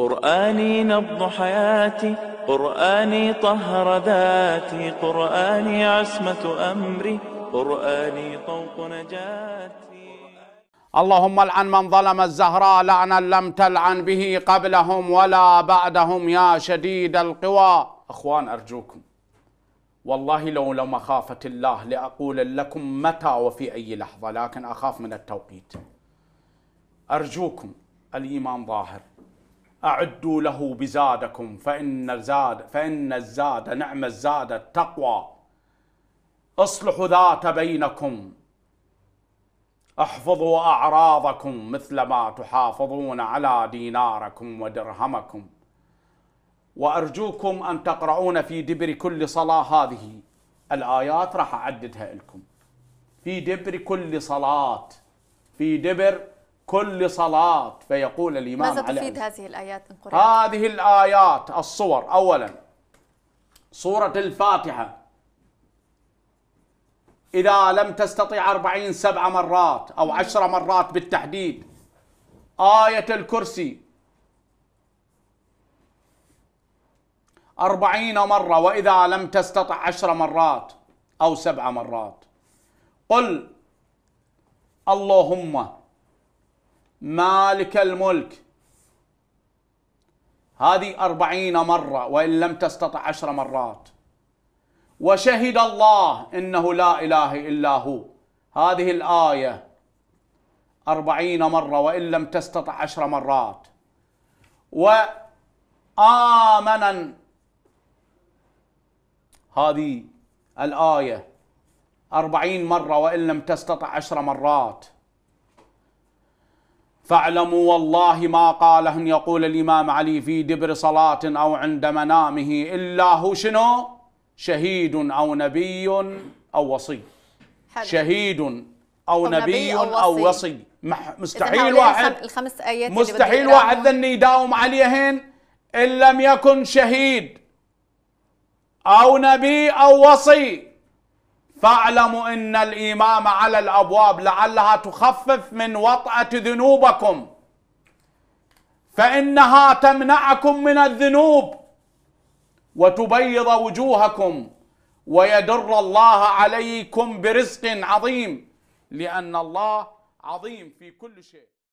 قرآني نبض حياتي قرآني طهر ذاتي قرآني عصمة أمري قرآني طوق نجاتي اللهم العن من ظلم الزهراء لعنا لم تلعن به قبلهم ولا بعدهم يا شديد القوى أخوان أرجوكم والله لو لو مخافة الله لأقول لكم متى وفي أي لحظة لكن أخاف من التوقيت أرجوكم الإيمان ظاهر أعدوا له بزادكم فإن الزاد فإن الزاد نعم الزاد التقوى اصلحوا ذات بينكم احفظوا أعراضكم مثلما تحافظون على ديناركم ودرهمكم وأرجوكم أن تقرؤون في دبر كل صلاة هذه الآيات راح أعددها لكم في دبر كل صلاة في دبر كل صلاة فيقول الإمام ماذا تفيد علي هذه الآيات من قرآن؟ هذه الآيات الصور أولا صورة الفاتحة إذا لم تستطع أربعين سبع مرات أو عشر مرات بالتحديد آية الكرسي أربعين مرة وإذا لم تستطع عشر مرات أو سبع مرات قل اللهم مالك الملك هذه أربعين مرة وإن لم تستطع عشر مرات وشهد الله إنه لا إله إلا هو هذه الآية أربعين مرة وإن لم تستطع عشر مرات وآمنا هذه الآية أربعين مرة وإن لم تستطع عشر مرات فاعلموا والله ما قالهن يقول الإمام علي في دبر صلاة أو عند منامه إلا هو شنو شهيد أو نبي أو وصي حلو. شهيد أو, نبي أو وصي, أو وصي. مستحيل واحد الخمس آيات مستحيل واحد ذن يداوم عليهن إن لم يكن شهيد أو نبي أو وصي فاعلموا ان الامام على الابواب لعلها تخفف من وطأة ذنوبكم فانها تمنعكم من الذنوب وتبيض وجوهكم ويدر الله عليكم برزق عظيم لان الله عظيم في كل شيء